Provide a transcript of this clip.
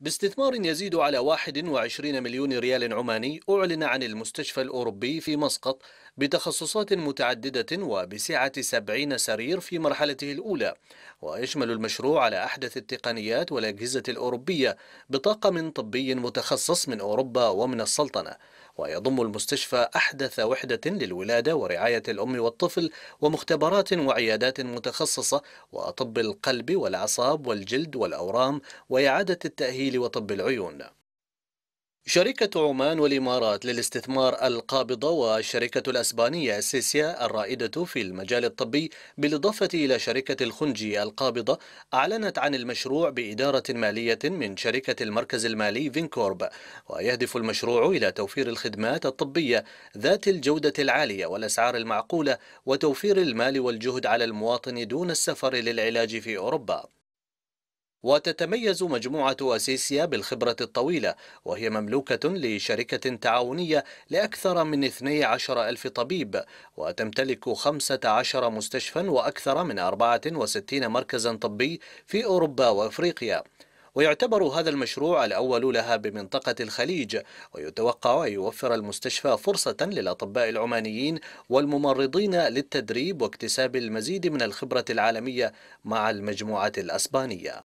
باستثمار يزيد على 21 مليون ريال عماني أعلن عن المستشفى الأوروبي في مسقط بتخصصات متعددة وبسعة 70 سرير في مرحلته الأولى ويشمل المشروع على أحدث التقنيات والأجهزة الأوروبية بطاقم طبي متخصص من أوروبا ومن السلطنة ويضم المستشفى أحدث وحدة للولادة ورعاية الأم والطفل ومختبرات وعيادات متخصصة وطب القلب والأعصاب والجلد والأورام وإعادة التأهيل وطب العيون شركة عمان والإمارات للاستثمار القابضة والشركة الأسبانية سيسيا الرائدة في المجال الطبي بالإضافة إلى شركة الخنجي القابضة أعلنت عن المشروع بإدارة مالية من شركة المركز المالي فينكورب ويهدف المشروع إلى توفير الخدمات الطبية ذات الجودة العالية والأسعار المعقولة وتوفير المال والجهد على المواطن دون السفر للعلاج في أوروبا وتتميز مجموعة أسيسيا بالخبرة الطويلة وهي مملوكة لشركة تعاونية لأكثر من 12 ألف طبيب وتمتلك 15 مستشفى وأكثر من 64 مركزا طبي في أوروبا وأفريقيا ويعتبر هذا المشروع الأول لها بمنطقة الخليج ويتوقع أن يوفر المستشفى فرصة للأطباء العمانيين والممرضين للتدريب واكتساب المزيد من الخبرة العالمية مع المجموعة الأسبانية